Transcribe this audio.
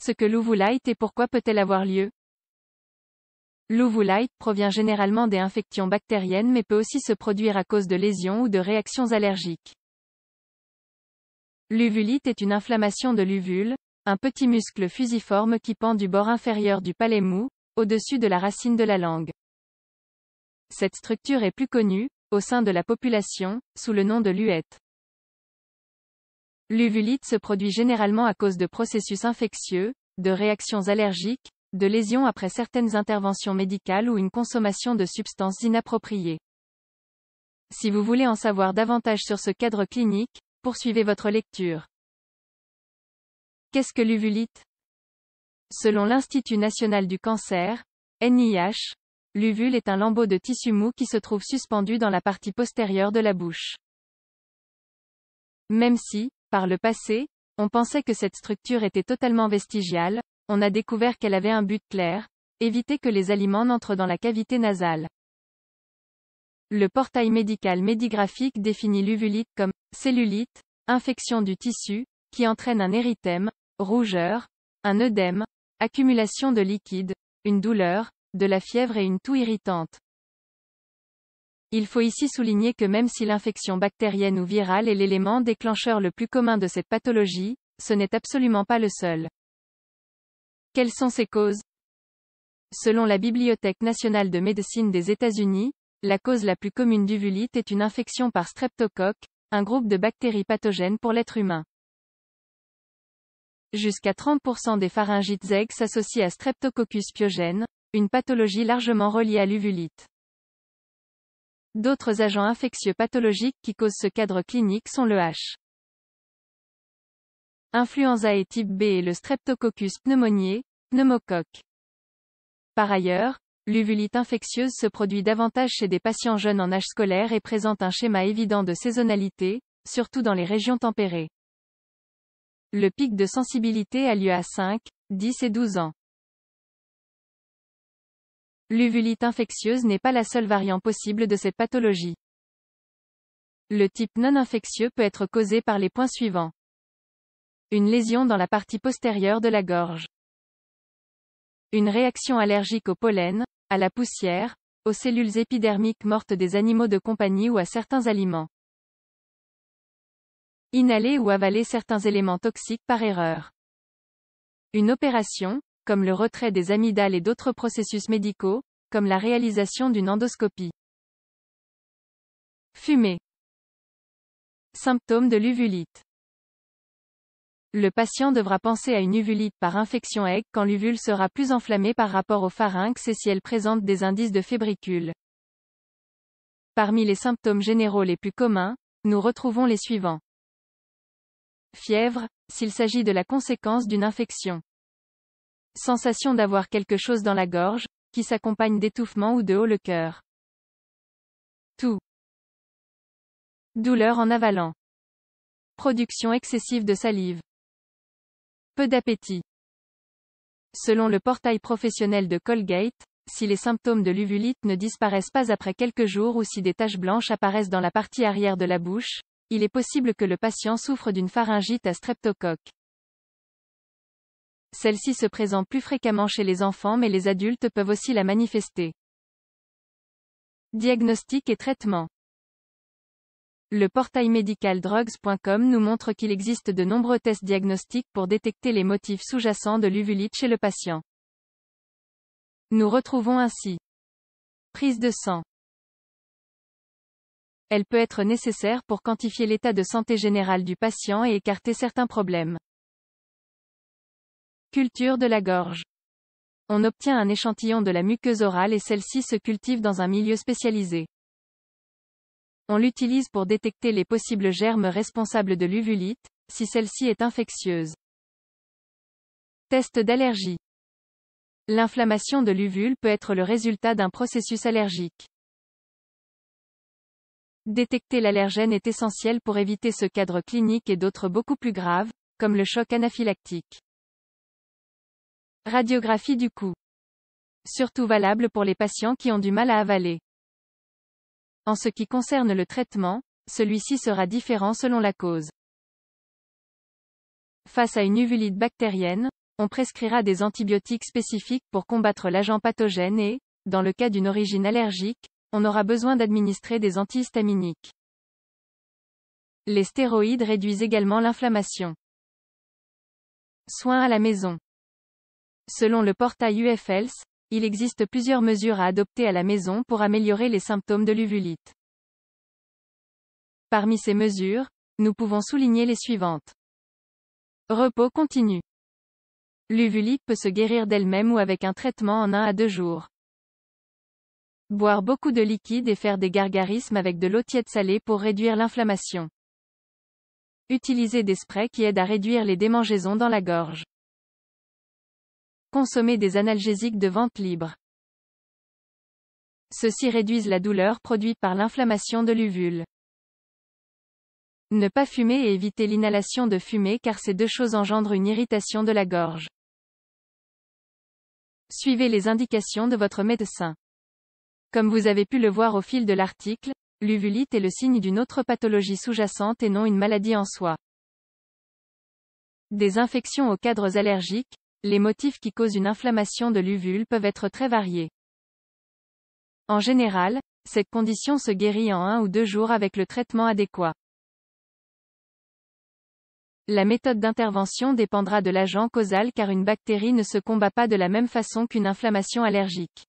ce que l'ouvulite et pourquoi peut-elle avoir lieu provient généralement des infections bactériennes mais peut aussi se produire à cause de lésions ou de réactions allergiques. L'uvulite est une inflammation de l'uvule, un petit muscle fusiforme qui pend du bord inférieur du palais mou, au-dessus de la racine de la langue. Cette structure est plus connue, au sein de la population, sous le nom de luette. L'uvulite se produit généralement à cause de processus infectieux, de réactions allergiques, de lésions après certaines interventions médicales ou une consommation de substances inappropriées. Si vous voulez en savoir davantage sur ce cadre clinique, poursuivez votre lecture. Qu'est-ce que l'uvulite Selon l'Institut national du cancer, NIH, l'uvule est un lambeau de tissu mou qui se trouve suspendu dans la partie postérieure de la bouche. Même si, par le passé, on pensait que cette structure était totalement vestigiale, on a découvert qu'elle avait un but clair, éviter que les aliments n'entrent dans la cavité nasale. Le portail médical médigraphique définit l'uvulite comme cellulite, infection du tissu, qui entraîne un érythème, rougeur, un œdème, accumulation de liquide, une douleur, de la fièvre et une toux irritante. Il faut ici souligner que même si l'infection bactérienne ou virale est l'élément déclencheur le plus commun de cette pathologie, ce n'est absolument pas le seul. Quelles sont ses causes Selon la Bibliothèque nationale de médecine des États-Unis, la cause la plus commune d'Uvulite est une infection par streptocoque, un groupe de bactéries pathogènes pour l'être humain. Jusqu'à 30% des pharyngites ex s'associent à Streptococcus pyogène, une pathologie largement reliée à l'uvulite. D'autres agents infectieux pathologiques qui causent ce cadre clinique sont le H. Influenza et type B et le Streptococcus pneumonier, pneumocoque. Par ailleurs, l'uvulite infectieuse se produit davantage chez des patients jeunes en âge scolaire et présente un schéma évident de saisonnalité, surtout dans les régions tempérées. Le pic de sensibilité a lieu à 5, 10 et 12 ans. L'uvulite infectieuse n'est pas la seule variante possible de cette pathologie. Le type non infectieux peut être causé par les points suivants. Une lésion dans la partie postérieure de la gorge. Une réaction allergique au pollen, à la poussière, aux cellules épidermiques mortes des animaux de compagnie ou à certains aliments. Inhaler ou avaler certains éléments toxiques par erreur. Une opération, comme le retrait des amygdales et d'autres processus médicaux, comme la réalisation d'une endoscopie. Fumée. Symptômes de l'uvulite. Le patient devra penser à une uvulite par infection aiguë quand l'uvule sera plus enflammée par rapport au pharynx et si elle présente des indices de fébricule. Parmi les symptômes généraux les plus communs, nous retrouvons les suivants. Fièvre, s'il s'agit de la conséquence d'une infection. Sensation d'avoir quelque chose dans la gorge, qui s'accompagne d'étouffement ou de haut le cœur. Tout. Douleur en avalant. Production excessive de salive. Peu d'appétit. Selon le portail professionnel de Colgate, si les symptômes de l'uvulite ne disparaissent pas après quelques jours ou si des taches blanches apparaissent dans la partie arrière de la bouche, il est possible que le patient souffre d'une pharyngite à streptocoque. Celle-ci se présente plus fréquemment chez les enfants mais les adultes peuvent aussi la manifester. Diagnostic et traitement. Le portail drugs.com nous montre qu'il existe de nombreux tests diagnostiques pour détecter les motifs sous-jacents de l'uvulite chez le patient. Nous retrouvons ainsi prise de sang. Elle peut être nécessaire pour quantifier l'état de santé général du patient et écarter certains problèmes. Culture de la gorge. On obtient un échantillon de la muqueuse orale et celle-ci se cultive dans un milieu spécialisé. On l'utilise pour détecter les possibles germes responsables de l'uvulite, si celle-ci est infectieuse. Test d'allergie. L'inflammation de l'uvule peut être le résultat d'un processus allergique. Détecter l'allergène est essentiel pour éviter ce cadre clinique et d'autres beaucoup plus graves, comme le choc anaphylactique. Radiographie du cou. Surtout valable pour les patients qui ont du mal à avaler. En ce qui concerne le traitement, celui-ci sera différent selon la cause. Face à une uvulite bactérienne, on prescrira des antibiotiques spécifiques pour combattre l'agent pathogène et, dans le cas d'une origine allergique, on aura besoin d'administrer des antihistaminiques. Les stéroïdes réduisent également l'inflammation. Soins à la maison. Selon le portail UFLS, il existe plusieurs mesures à adopter à la maison pour améliorer les symptômes de l'uvulite. Parmi ces mesures, nous pouvons souligner les suivantes. Repos continu. L'uvulite peut se guérir d'elle-même ou avec un traitement en un à deux jours. Boire beaucoup de liquide et faire des gargarismes avec de l'eau tiède salée pour réduire l'inflammation. Utiliser des sprays qui aident à réduire les démangeaisons dans la gorge. Consommer des analgésiques de vente libre. Ceux-ci réduisent la douleur produite par l'inflammation de l'uvule. Ne pas fumer et éviter l'inhalation de fumée car ces deux choses engendrent une irritation de la gorge. Suivez les indications de votre médecin. Comme vous avez pu le voir au fil de l'article, l'uvulite est le signe d'une autre pathologie sous-jacente et non une maladie en soi. Des infections aux cadres allergiques, les motifs qui causent une inflammation de l'uvule peuvent être très variés. En général, cette condition se guérit en un ou deux jours avec le traitement adéquat. La méthode d'intervention dépendra de l'agent causal car une bactérie ne se combat pas de la même façon qu'une inflammation allergique.